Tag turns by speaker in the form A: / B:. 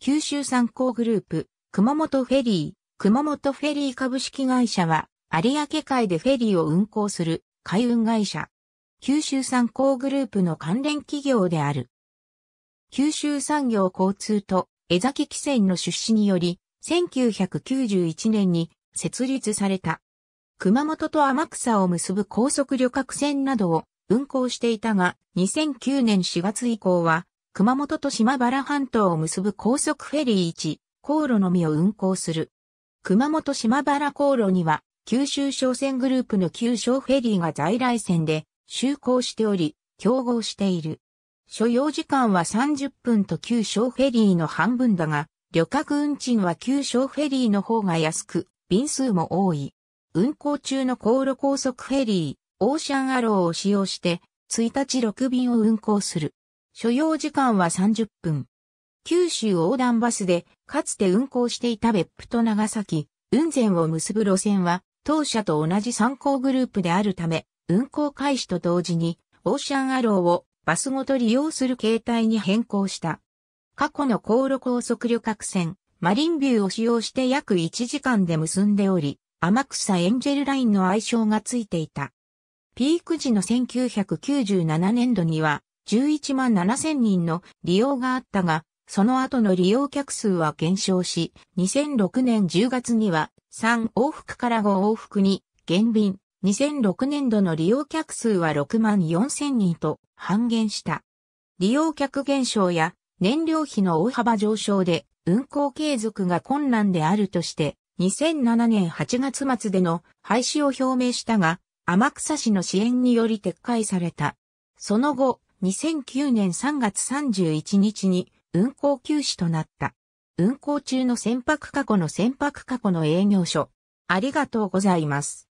A: 九州産工グループ、熊本フェリー、熊本フェリー株式会社は、有明海でフェリーを運航する海運会社。九州産工グループの関連企業である。九州産業交通と江崎汽船の出資により、1991年に設立された。熊本と天草を結ぶ高速旅客船などを運航していたが、2009年4月以降は熊本と島原半島を結ぶ高速フェリー1、航路のみを運行する。熊本島原航路には、九州商船グループの九州フェリーが在来線で、就航しており、競合している。所要時間は30分と九州フェリーの半分だが、旅客運賃は九州フェリーの方が安く、便数も多い。運行中の航路高速フェリー、オーシャンアローを使用して、1日6便を運行する。所要時間は30分。九州横断バスで、かつて運行していた別府と長崎、雲仙を結ぶ路線は、当社と同じ参考グループであるため、運行開始と同時に、オーシャンアローをバスごと利用する形態に変更した。過去の航路高速旅客船、マリンビューを使用して約1時間で結んでおり、天草エンジェルラインの愛称がついていた。ピーク時の1997年度には、11万7000人の利用があったが、その後の利用客数は減少し、2006年10月には3往復から5往復に減便。2006年度の利用客数は6万4000人と半減した。利用客減少や燃料費の大幅上昇で運行継続が困難であるとして、2007年8月末での廃止を表明したが、天草市の支援により撤回された。その後、2009年3月31日に運航休止となった。運航中の船舶過去の船舶過去の営業所。ありがとうございます。